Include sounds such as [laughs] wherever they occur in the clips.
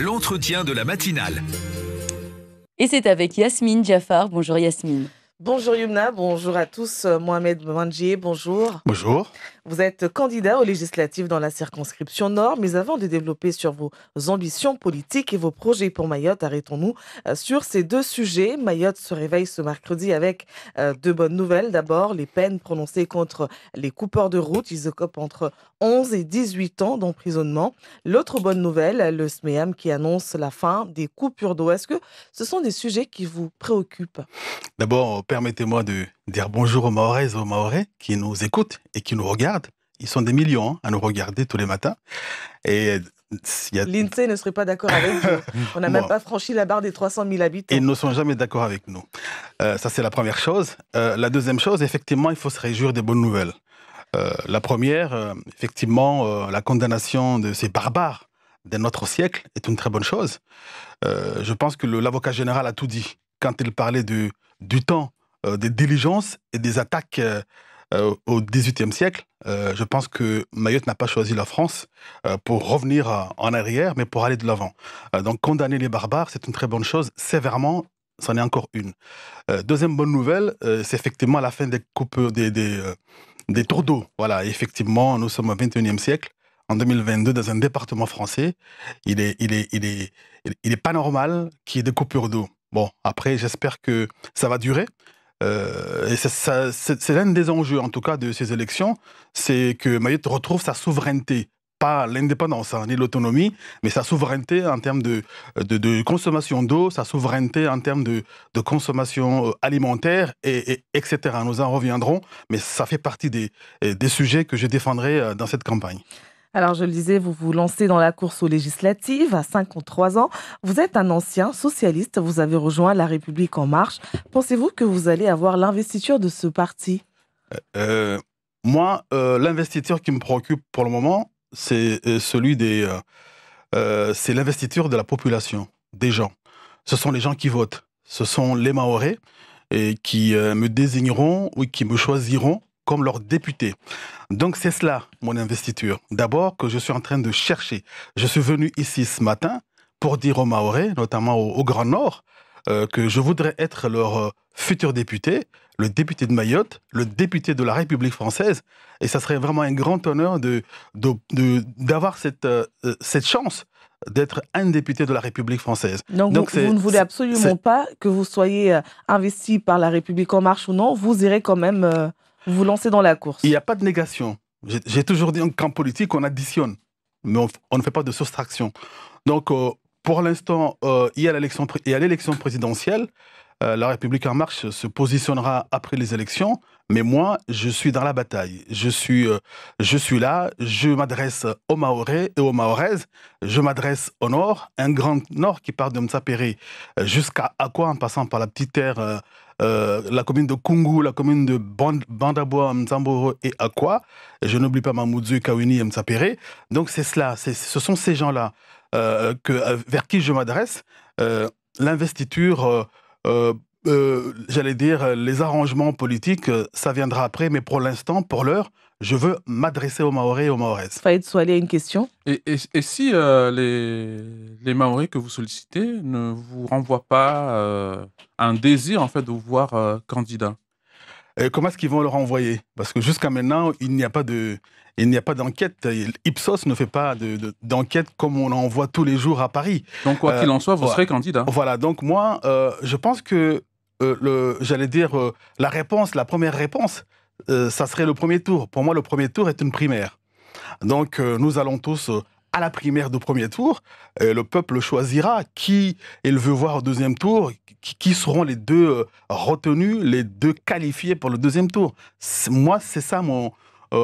l'entretien de la matinale. Et c'est avec Yasmine Jaffar. Bonjour Yasmine. Bonjour Yumna, bonjour à tous. Euh, Mohamed manji bonjour. Bonjour. Vous êtes candidat aux législatives dans la circonscription Nord, mais avant de développer sur vos ambitions politiques et vos projets pour Mayotte, arrêtons-nous euh, sur ces deux sujets. Mayotte se réveille ce mercredi avec euh, deux bonnes nouvelles. D'abord, les peines prononcées contre les coupeurs de route. Ils occupent entre 11 et 18 ans d'emprisonnement. L'autre bonne nouvelle, le SMEAM e qui annonce la fin des coupures d'eau. Est-ce que ce sont des sujets qui vous préoccupent D'abord, permettez-moi de dire bonjour aux Maorais et aux Maorais qui nous écoutent et qui nous regardent. Ils sont des millions hein, à nous regarder tous les matins. Et L'INSEE ne serait pas d'accord avec nous. [laughs] On n'a même pas franchi la barre des 300 000 habitants. Ils ne sont jamais d'accord avec nous. Euh, ça, c'est la première chose. Euh, la deuxième chose, effectivement, il faut se réjouir des bonnes nouvelles. Euh, la première, effectivement, la condamnation de ces barbares de notre siècle est une très bonne chose. je pense que l'avocat général a tout dit quand il parlait de du temps euh, des diligences et des attaques euh, euh, au XVIIIe siècle, je pense que Mayotte n'a pas choisi la France pour revenir en arrière, mais pour aller de l'avant. donc condamner les barbares, c'est une très bonne chose, sévèrement, c'en est encore une. deuxième bonne nouvelle, c'est effectivement la fin des coupes, des, des, tours d'eau. Voilà, effectivement, nous sommes au XXIe siècle. En 2022, dans un département français, il est, il est, il est, il est pas normal qu'il y ait des coupures d'eau. Bon, après, j'espère que ça va durer. Euh, et c'est l'un des enjeux, en tout cas, de ces élections, c'est que Mayotte retrouve sa souveraineté. Pas l'indépendance, hein, ni l'autonomie, mais sa souveraineté en termes de, consommation d'eau, sa souveraineté en termes de, consommation euh, alimentaire, etc. Nous en reviendrons, mais ça fait partie des, des sujets que je défendrai euh, dans cette campagne. Alors, je le disais, vous vous lancez dans la course aux législatives à 53 ans. Vous êtes un ancien socialiste, vous avez rejoint La République En Marche. Pensez-vous que vous allez avoir l'investiture de ce parti euh, euh, Moi, euh, l'investiture qui me préoccupe pour le moment, c'est celui des. c'est l'investiture de la population, des gens. Ce sont les gens qui votent. Ce sont les Maorés et qui me désigneront ou qui me choisiront comme leur député. Donc c'est cela, mon investiture. D'abord que je suis en train de chercher. Je suis venu ici ce matin pour dire aux Maorés, notamment au, Grand Nord, euh, que je voudrais être leur euh, futur député, le député de Mayotte, le député de la République française. Et ça serait vraiment un grand honneur d'avoir de, cette, euh, cette chance d'être un député de la République française. Donc, Donc vous, vous, ne voulez absolument pas que vous soyez investi par la République en marche ou non, vous irez quand même... Vous vous lancez dans la course. Il n'y a pas de négation. J'ai toujours dit qu'en politique, on additionne, mais on, ne fait pas de soustraction. Donc, euh, pour l'instant, euh, il y a l'élection l'élection présidentielle, euh, la République en marche se positionnera après les élections mais moi, je suis dans la bataille. Je suis, euh, je suis là. Je m'adresse aux Maoré et aux Mahoraises. Je m'adresse au Nord, un grand Nord qui part de Mtsapéré euh, jusqu'à Akwa en passant par la petite terre. Euh, la commune de Kungu, la commune de Bandaboa, Mtsamboro et Akwa. Je n'oublie pas Mamoudzou, Kawini et Mtsapéré. Donc c'est cela, ce sont ces gens-là vers qui je m'adresse. L'investiture euh, j'allais dire, euh, les arrangements politiques, euh, ça viendra après, mais pour l'instant, pour l'heure, je veux m'adresser aux Maoris et aux Maoris. Faïd être a une question. Et, si les, les Maoris que vous sollicitez ne vous renvoient pas un désir en fait de vous voir candidat Comment est-ce qu'ils vont le renvoyer Parce que jusqu'à maintenant, il n'y a pas de, il n'y a pas d'enquête. Ipsos ne fait pas d'enquête de, d'enquête comme on en voit tous les jours à Paris. Donc quoi qu'il en soit, vous serez candidat. Voilà. Donc moi, je pense que euh, j'allais dire, euh, la réponse, la première réponse, euh, ça serait le premier tour. Pour moi, le premier tour est une primaire. Donc, nous allons tous à la primaire du premier tour, le peuple choisira qui il veut voir au deuxième tour, qui seront les deux retenus, les deux qualifiés pour le deuxième tour. Moi, c'est ça mon,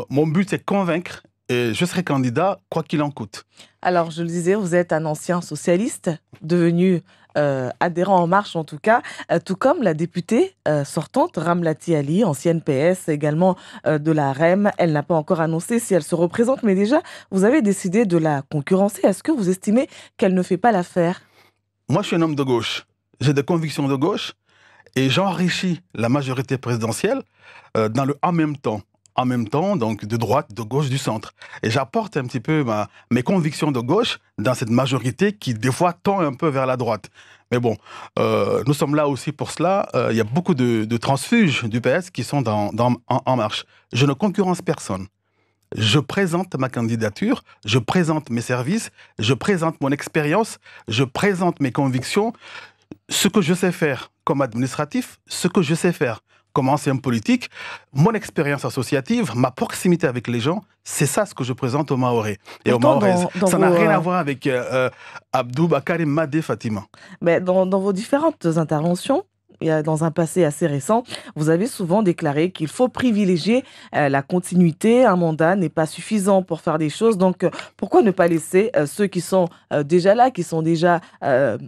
mon but, c'est convaincre. Et je serai candidat, quoi qu'il en coûte. Alors, je le disais, vous êtes un ancien socialiste, devenu euh, adhérent En Marche en tout cas, euh, tout comme la députée euh, sortante Ramlati Ali, ancienne PS également de la REM. Elle n'a pas encore annoncé si elle se représente, mais déjà, vous avez décidé de la concurrencer. Est-ce que vous estimez qu'elle ne fait pas l'affaire Moi, je suis un homme de gauche. J'ai des convictions de gauche et j'enrichis la majorité présidentielle dans le en même temps en même temps, donc de droite, de gauche, du centre. Et j'apporte un petit peu mes convictions de gauche dans cette majorité qui, des fois, tend un peu vers la droite. Mais bon, euh, nous sommes là aussi pour cela. Euh, il y a beaucoup de, transfuges du PS qui sont en, marche. Je ne concurrence personne. Je présente ma candidature, je présente mes services, je présente mon expérience, je présente mes convictions, ce que je sais faire comme administratif, ce que je sais faire comme ancien politique, mon expérience associative, ma proximité avec les gens, c'est ça ce que je présente aux Maorais et aux Maoraises. ça n'a rien euh, à voir avec euh, euh, Abdou Bakari Madé Fatima. Mais dans, vos différentes interventions, euh, dans un passé assez récent, vous avez souvent déclaré qu'il faut privilégier euh, la continuité. Un mandat n'est pas suffisant pour faire des choses. Donc, euh, pourquoi ne pas laisser ceux qui sont déjà là, qui sont déjà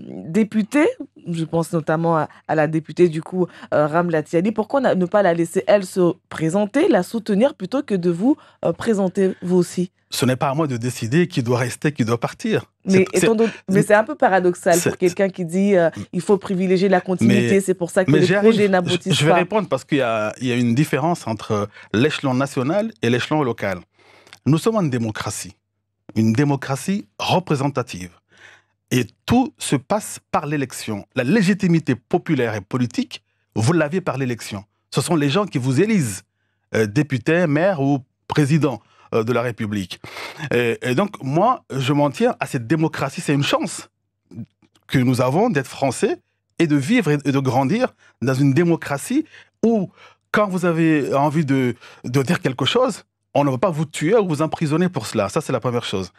députés, je pense notamment à, la députée du coup Ram Latiani, pourquoi ne pas la laisser elle se présenter, la soutenir plutôt que de vous présenter vous aussi ce n'est pas à moi de décider qui doit rester, qui doit partir. Mais c'est un peu paradoxal pour quelqu'un qui dit euh, il faut privilégier la continuité, c'est pour ça que les projets n'aboutissent pas. Je vais répondre parce qu'il y, a une différence entre l'échelon national et l'échelon local. Nous sommes une démocratie, une démocratie représentative. Et tout se passe par l'élection. La légitimité populaire et politique, vous l'avez par l'élection. Ce sont les gens qui vous élisent, euh, députés, maires ou présidents. Euh, de la République. Et, donc, moi, je m'en tiens à cette démocratie. C'est une chance que nous avons d'être français et de vivre et de grandir dans une démocratie où, quand vous avez envie de, dire quelque chose, on ne va pas vous tuer ou vous emprisonner pour cela. Ça, c'est la première chose.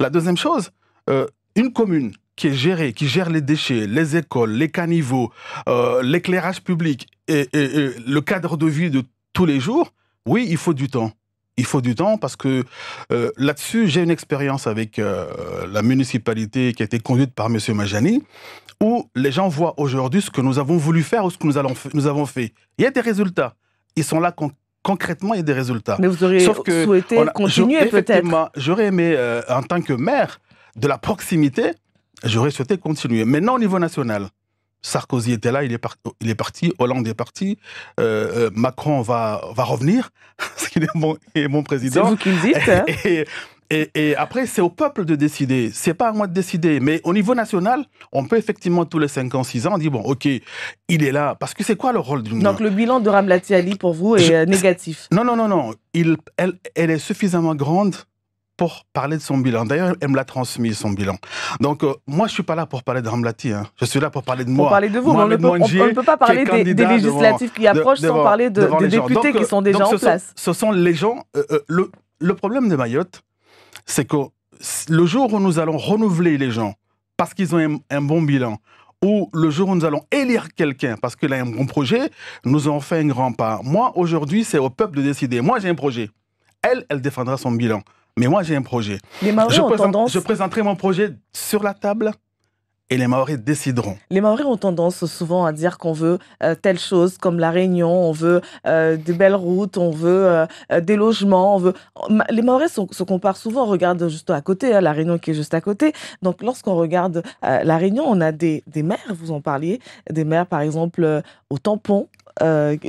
La deuxième chose, euh, une commune qui est gérée, qui gère les déchets, les écoles, les caniveaux, euh, l'éclairage public et le cadre de vie de tous les jours, oui, il faut du temps il faut du temps parce que euh, là-dessus, j'ai une expérience avec euh, la municipalité qui a été conduite par M. Majani, où les gens voient aujourd'hui ce que nous avons voulu faire ou ce que nous, nous avons fait. Il y a des résultats. Ils sont là concrètement, il y a des résultats. Mais vous auriez souhaité continuer peut-être. J'aurais aimé, euh, en tant que maire de la proximité, j'aurais souhaité continuer. Maintenant, au niveau national, Sarkozy était là, il est, parti, Hollande est parti, euh, euh, Macron va, va revenir, parce [laughs] qu'il est mon, mon président. C'est vous qui le dites. Hein. et, après, c'est au peuple de décider. C'est pas à moi de décider. Mais au niveau national, on peut effectivement, tous les 5 ans, 6 ans, dire, bon, OK, il est là. Parce que c'est quoi le rôle du. Donc le bilan de Ramlati Ali, pour vous, est négatif. Non, non, non, non. Il, elle, elle est suffisamment grande pour parler de son bilan. D'ailleurs, elle me l'a transmis, son bilan. Donc, euh, moi, je suis pas là pour parler de Ramlati. Hein. Je suis là pour parler de moi. Pour parler de vous, on ne peut, pas parler des, législatifs législatives qui approchent sans parler de, des députés qui sont euh, déjà en place. ce sont les gens. Euh, le, problème de Mayotte, c'est que le jour où nous allons renouveler les gens parce qu'ils ont un, un bon bilan, ou le jour où nous allons élire quelqu'un parce qu'il a un bon projet, nous avons fait un grand pas. Moi, aujourd'hui, c'est au peuple de décider. Moi, j'ai un projet. Elle, elle défendra son bilan. Mais moi, j'ai un projet. Les Maoris je, ont tendance... je présenterai mon projet sur la table et les Maoris décideront. Les Maoris ont tendance souvent à dire qu'on veut euh, telle chose comme la Réunion, on veut euh, des belles routes, on veut euh, des logements, veut. Les Maoris se comparent souvent, on regarde juste à côté, hein, la Réunion qui est juste à côté. Donc lorsqu'on regarde la Réunion, on a des, des maires, vous en parliez, des maires par exemple au Tampon. qui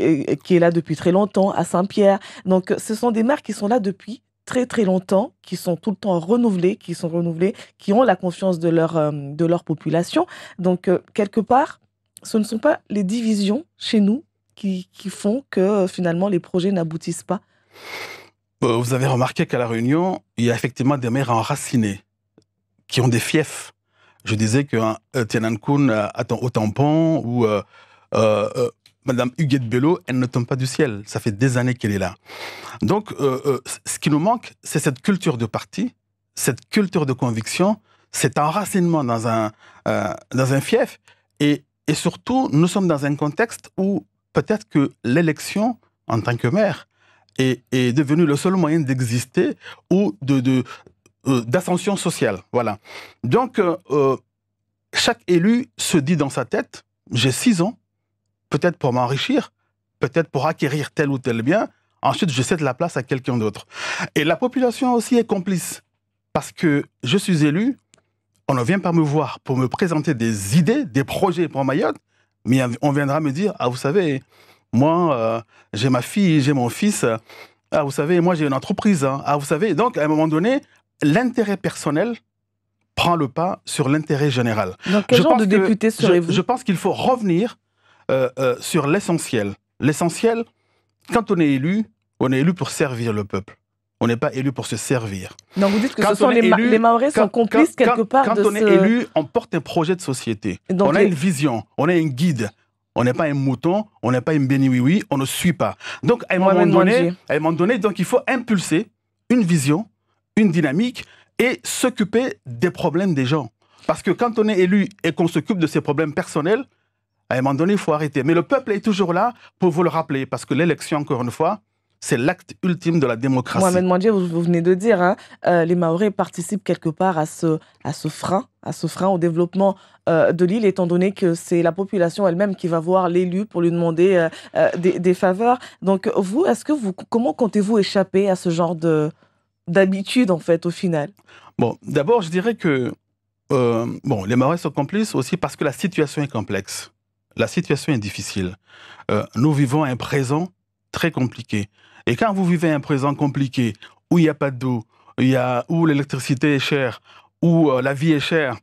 est là depuis très longtemps à Saint-Pierre. Donc, ce sont des maires qui sont là depuis très très longtemps, qui sont tout le temps renouvelés, qui sont renouvelés, qui ont la confiance de leur, euh, de leur population. Donc, euh, quelque part, ce ne sont pas les divisions chez nous qui, qui font que euh, finalement les projets n'aboutissent pas. Vous avez remarqué qu'à La Réunion, il y a effectivement des maires enracinés qui ont des fiefs. Je disais que attend au tampon ou Madame Huguette Bello, elle ne tombe pas du ciel. Ça fait des années qu'elle est là. Donc, euh, euh, ce qui nous manque, c'est cette culture de parti, cette culture de conviction, cet enracinement dans un, euh, dans un fief. Et, surtout, nous sommes dans un contexte où peut-être que l'élection en tant que maire est, est devenue le seul moyen d'exister ou de, d'ascension sociale. Voilà. Donc, chaque élu se dit dans sa tête, j'ai six ans, peut-être pour m'enrichir, peut-être pour acquérir tel ou tel bien. Ensuite, je cède la place à quelqu'un d'autre. Et la population aussi est complice. Parce que je suis élu, on ne vient pas me voir pour me présenter des idées, des projets pour Mayotte, mais on viendra me dire, ah vous savez, moi, euh, j'ai ma fille, j'ai mon fils, euh, ah vous savez, moi j'ai une entreprise, hein. ah vous savez. Donc à un moment donné, l'intérêt personnel prend le pas sur l'intérêt général. Donc quel genre de député serez-vous je pense qu'il faut revenir euh, euh, sur l'essentiel. L'essentiel, quand on est élu, on est élu pour servir le peuple. On n'est pas élu pour se servir. Donc vous dites que quand les, Maoris sont complices quelque part Quand on est élu, on porte un projet de société. on a une vision, on a un guide. On n'est pas un mouton, on n'est pas une béni oui oui, on ne suit pas. Donc à un moment donné, donné, donc il faut impulser une vision, une dynamique et s'occuper des problèmes des gens. Parce que quand on est élu et qu'on s'occupe de ses problèmes personnels, à un moment donné, il faut arrêter. Mais le peuple est toujours là pour vous le rappeler, parce que l'élection, encore une fois, c'est l'acte ultime de la démocratie. Mohamed vous, venez de dire, hein, euh, les Maoris participent quelque part à ce, à ce frein, à ce frein au développement euh, de l'île, étant donné que c'est la population elle-même qui va voir l'élu pour lui demander euh, des, faveurs. Donc, vous, est-ce que vous, comment comptez-vous échapper à ce genre de d'habitude, en fait, au final Bon, d'abord, je dirais que bon, les Maoris sont complices aussi parce que la situation est complexe la situation est difficile. Euh, nous vivons un présent très compliqué. Et quand vous vivez un présent compliqué, où il n'y a pas d'eau, où l'électricité est chère, où euh, la vie est chère,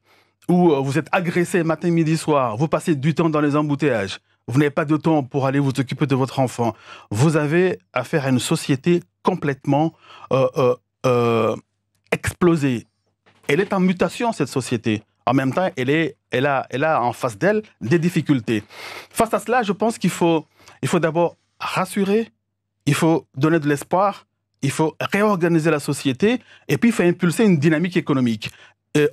où euh, vous êtes agressé matin, midi, soir, vous passez du temps dans les embouteillages, vous n'avez pas de temps pour aller vous occuper de votre enfant, vous avez affaire à une société complètement explosée. Elle est en mutation, cette société. En même temps, elle, est, a, elle a en face d'elle des difficultés. Face à cela, je pense qu'il faut, il faut d'abord rassurer, il faut donner de l'espoir, il faut réorganiser la société et puis il faut impulser une dynamique économique.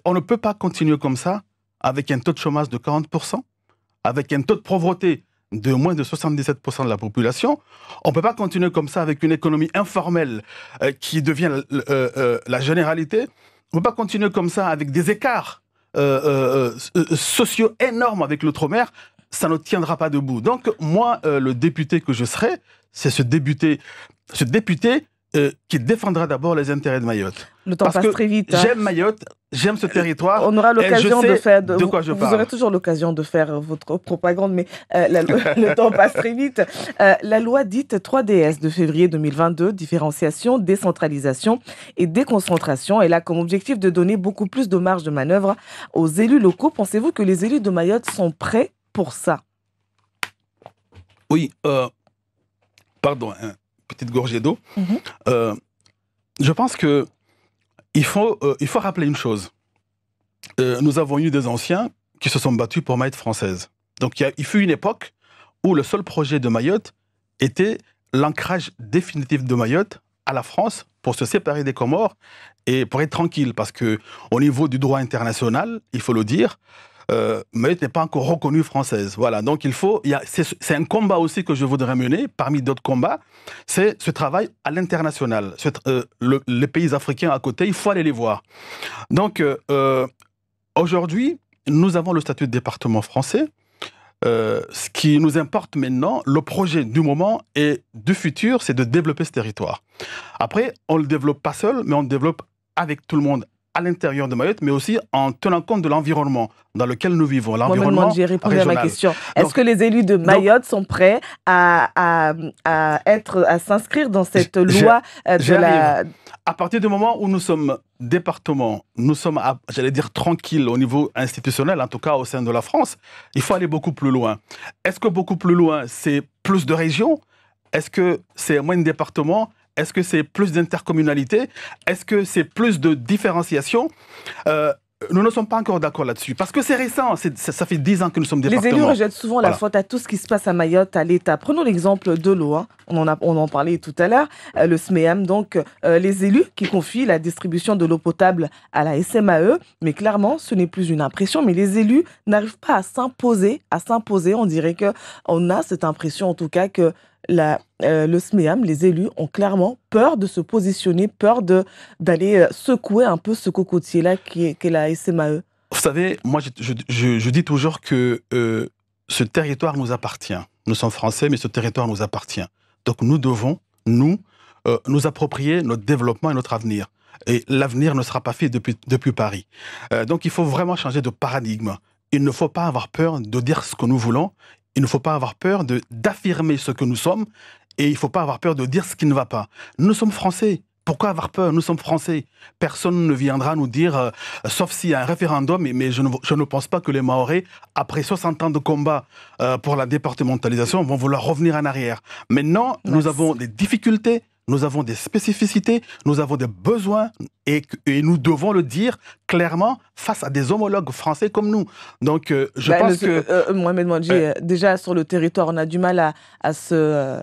on ne peut pas continuer comme ça avec un taux de chômage de 40%, avec un taux de pauvreté de moins de 77% de la population. On ne peut pas continuer comme ça avec une économie informelle euh, qui devient euh, euh, la généralité. On ne peut pas continuer comme ça avec des écarts euh, euh, euh sociaux énormes avec l'outre-mer, ça ne tiendra pas debout. Donc moi, euh, le député que je serai, c'est ce député, ce député euh, qui défendra d'abord les intérêts de Mayotte. Le temps passe très vite. Hein. J'aime Mayotte, j'aime ce euh, territoire. On aura l'occasion de faire. De, quoi je parle. vous aurez toujours l'occasion de faire votre propagande, mais euh, [laughs] le temps passe très vite. la loi dite 3DS de février 2022, différenciation, décentralisation et déconcentration, elle a comme objectif de donner beaucoup plus de marge de manœuvre aux élus locaux. Pensez-vous que les élus de Mayotte sont prêts pour ça Oui. pardon. Hein petite gorgée d'eau. Mhm. Euh, je pense que il faut, euh, il faut rappeler une chose. Euh, nous avons eu des anciens qui se sont battus pour Mayotte française. Donc il, il fut une époque où le seul projet de Mayotte était l'ancrage définitif de Mayotte à la France pour se séparer des Comores et pour être tranquille, parce que au niveau du droit international, il faut le dire, euh, mais n'était pas encore reconnue française. Voilà, donc il faut, c'est un combat aussi que je voudrais mener, parmi d'autres combats, c'est ce travail à l'international. Euh, les pays africains à côté, il faut aller les voir. Donc euh, euh, aujourd'hui, nous avons le statut de département français. ce qui nous importe maintenant, le projet du moment et du futur, c'est de développer ce territoire. Après, on ne le développe pas seul, mais on le développe avec tout le monde, à l'intérieur de Mayotte, mais aussi en tenant compte de l'environnement dans lequel nous vivons. L'environnement. J'ai répondu à ma question. Est-ce que les élus de Mayotte sont prêts à, être, à s'inscrire dans cette loi euh, de la. À partir du moment où nous sommes département, nous sommes, j'allais dire, tranquilles au niveau institutionnel, en tout cas au sein de la France, il faut aller beaucoup plus loin. Est-ce que beaucoup plus loin, c'est plus de régions Est-ce que c'est moins de départements est-ce que c'est plus d'intercommunalité Est-ce que c'est plus de différenciation euh, nous ne sommes pas encore d'accord là-dessus, parce que c'est récent, ça, fait dix ans que nous sommes des Les élus rejettent souvent la faute à tout ce qui se passe à Mayotte, à l'État. Prenons l'exemple de l'eau, on, en on en parlait tout à l'heure, euh, le SMEAM, e donc euh, les élus qui confient la distribution de l'eau potable à la SMAE, mais clairement, ce n'est plus une impression, mais les élus n'arrivent pas à s'imposer, à s'imposer, on dirait que on a cette impression en tout cas que la, euh, le SMEAM, e les élus ont clairement peur de se positionner, peur d'aller euh, secouer un peu ce cocotier-là qu'est la SMAE Vous savez, moi, je, dis toujours que euh, ce territoire nous appartient. Nous sommes français, mais ce territoire nous appartient. Donc nous devons, nous, nous approprier notre développement et notre avenir. Et l'avenir ne sera pas fait depuis Paris. donc il faut vraiment changer de paradigme. Il ne faut pas avoir peur de dire ce que nous voulons. Il ne faut pas avoir peur de d'affirmer ce que nous sommes et il ne faut pas avoir peur de dire ce qui ne va pas. Nous sommes français. Pourquoi avoir peur Nous sommes français. Personne ne viendra nous dire, euh, sauf s'il y a un référendum, mais, je, ne, pense pas que les Maoris, après 60 ans de combat euh, pour la départementalisation, vont vouloir revenir en arrière. Maintenant, nous avons des difficultés nous avons des spécificités, nous avons des besoins et, nous devons le dire clairement face à des homologues français comme nous. Donc, euh, je ben, pense que. Euh, euh, Mohamed Mandji, déjà sur le territoire, on a du mal à, se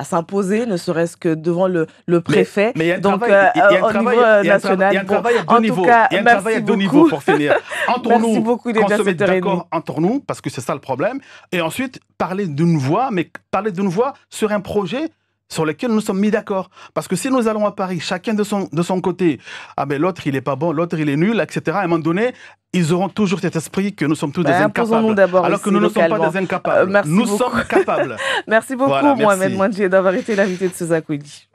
à s'imposer, ne serait-ce que devant le, le préfet. Mais, Donc, au niveau national. Il y a un travail à deux niveaux. Il y a un travail à deux niveaux pour finir. [laughs] Entre nous, beaucoup qu'on se mette d'accord entre nous, parce que c'est ça le problème. Et ensuite, parler d'une voix, mais parler d'une voix sur un projet sur lesquels nous sommes mis d'accord. Parce que si nous allons à Paris, chacun de son, de son côté, ah mais l'autre il est pas bon, l'autre il est nul, etc., à un moment donné, ils auront toujours cet esprit que nous sommes tous bah, des incapables. Alors que nous ne sommes pas des incapables. Euh, nous sommes capables. [laughs] merci beaucoup, Mohamed Moindji, d'avoir été l'invité de dit